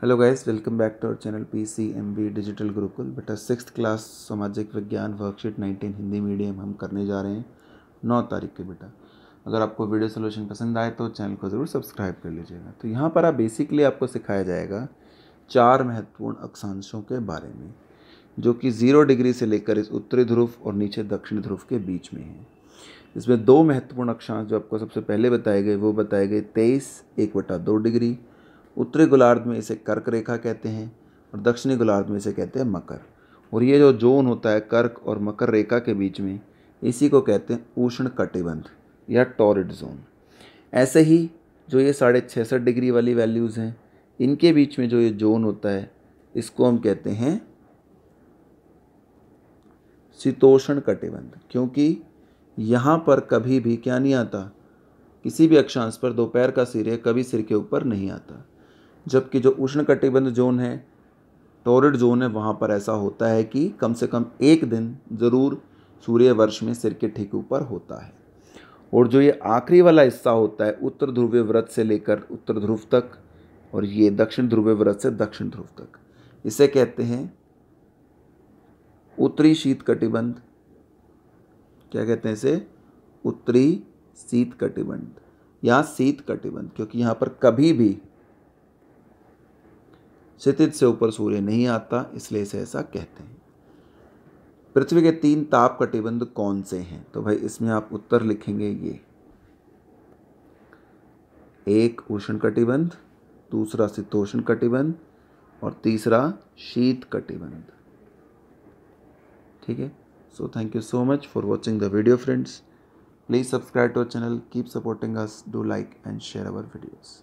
hello guys welcome back to our channel P C M B digital Gurukul बेटा sixth class सामाजिक विज्ञान worksheet nineteen Hindi medium हम करने जा रहे हैं नौ तारीख के बेटा अगर आपको वीडियो सोल्यूशन पसंद आए तो चैनल को ज़रूर सब्सक्राइब कर लीजिएगा तो यहाँ पर आप बेसिकली आपको सिखाया जाएगा चार महत्वपूर्ण अक्षांशों के बारे में जो कि ज़ीरो डिग्री से लेकर इस उत्तरी ध्रुव और नीचे दक्षिण ध्रुव के बीच में है इसमें दो महत्वपूर्ण अक्षांश जो आपको सबसे पहले बताए गए वो बताए गए तेईस एक बटा दो डिग्री उत्तरी गोलार्ध में इसे कर्क रेखा कहते हैं और दक्षिणी गोलार्ध में इसे कहते हैं मकर और ये जो जोन होता है कर्क और मकर रेखा के बीच में इसी को कहते हैं उष्ण कटिबंध या टॉरिड जोन ऐसे ही जो ये साढ़े छसठ डिग्री वाली वैल्यूज़ हैं इनके बीच में जो ये जोन होता है इसको हम कहते हैं शीतोषण कटिबंध क्योंकि यहाँ पर कभी भी क्या नहीं आता किसी भी अक्षांश पर दोपहर का सिर कभी सिर के ऊपर नहीं आता जबकि जो उष्णकटिबंध जोन है टोरेड जोन है वहाँ पर ऐसा होता है कि कम से कम एक दिन ज़रूर सूर्य वर्ष में सिर के ठीक ऊपर होता है और जो ये आखिरी वाला हिस्सा होता है उत्तर ध्रुवीय व्रत से लेकर उत्तर ध्रुव तक और ये दक्षिण ध्रुवीय व्रत से दक्षिण ध्रुव तक इसे कहते हैं उत्तरी शीत कटिबंध क्या कहते हैं इसे उत्तरी शीत कटिबंध या शीत कटिबंध क्योंकि यहाँ पर कभी भी क्षितिज से ऊपर सूर्य नहीं आता इसलिए इसे ऐसा कहते हैं पृथ्वी के तीन ताप कटिबंध कौन से हैं तो भाई इसमें आप उत्तर लिखेंगे ये एक उष्ण कटिबंध दूसरा शीतोष्ण कटिबंध और तीसरा शीत कटिबंध ठीक है so thank you so much for watching the video friends please subscribe to our channel keep supporting us do like and share our videos